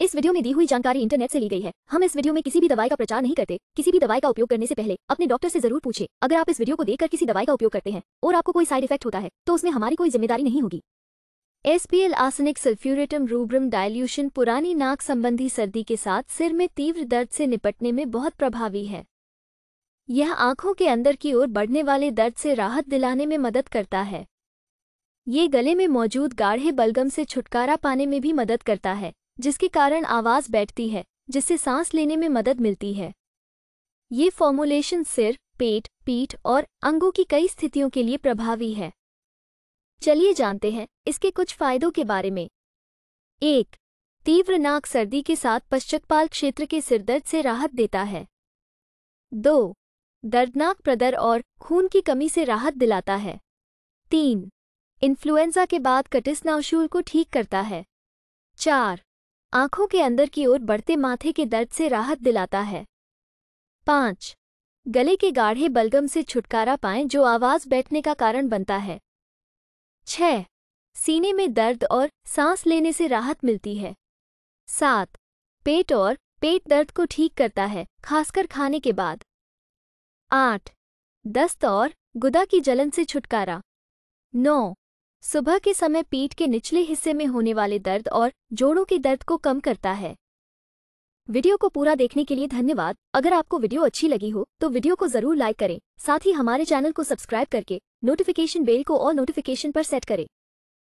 इस वीडियो में दी हुई जानकारी इंटरनेट से ली गई है हम इस वीडियो में किसी भी दवाई का प्रचार नहीं करते किसी भी दवाई का उपयोग करने से पहले अपने डॉक्टर से जरूर पूछे अगर आप इस वीडियो को देखकर किसी दवाई का उपयोग करते हैं और आपको कोई साइड इफेक्ट होता है तो उसमें हमारी कोई जिम्मेदारी नहीं होगी एसपीएल आसनिक सल्फ्यूरेटम रूब्रम डायल्यूशन पुरानी नाक संबंधी सर्दी के साथ सिर में तीव्र दर्द से निपटने में बहुत प्रभावी है यह आंखों के अंदर की ओर बढ़ने वाले दर्द से राहत दिलाने में मदद करता है ये गले में मौजूद गाढ़े बलगम से छुटकारा पाने में भी मदद करता है जिसके कारण आवाज़ बैठती है जिससे सांस लेने में मदद मिलती है ये फॉर्मुलेशन सिर पेट पीठ और अंगों की कई स्थितियों के लिए प्रभावी है चलिए जानते हैं इसके कुछ फायदों के बारे में एक तीव्र नाक सर्दी के साथ पश्चकपाल क्षेत्र के सिरदर्द से राहत देता है दो दर्दनाक प्रदर और खून की कमी से राहत दिलाता है तीन इन्फ्लुएंजा के बाद कटिस नावशूल को ठीक करता है चार आंखों के अंदर की ओर बढ़ते माथे के दर्द से राहत दिलाता है पाँच गले के गाढ़े बलगम से छुटकारा पाएं जो आवाज बैठने का कारण बनता है छह सीने में दर्द और सांस लेने से राहत मिलती है सात पेट और पेट दर्द को ठीक करता है खासकर खाने के बाद आठ दस्त और गुदा की जलन से छुटकारा नौ सुबह के समय पीठ के निचले हिस्से में होने वाले दर्द और जोड़ों के दर्द को कम करता है वीडियो को पूरा देखने के लिए धन्यवाद अगर आपको वीडियो अच्छी लगी हो तो वीडियो को जरूर लाइक करें साथ ही हमारे चैनल को सब्सक्राइब करके नोटिफिकेशन बेल को और नोटिफिकेशन पर सेट करें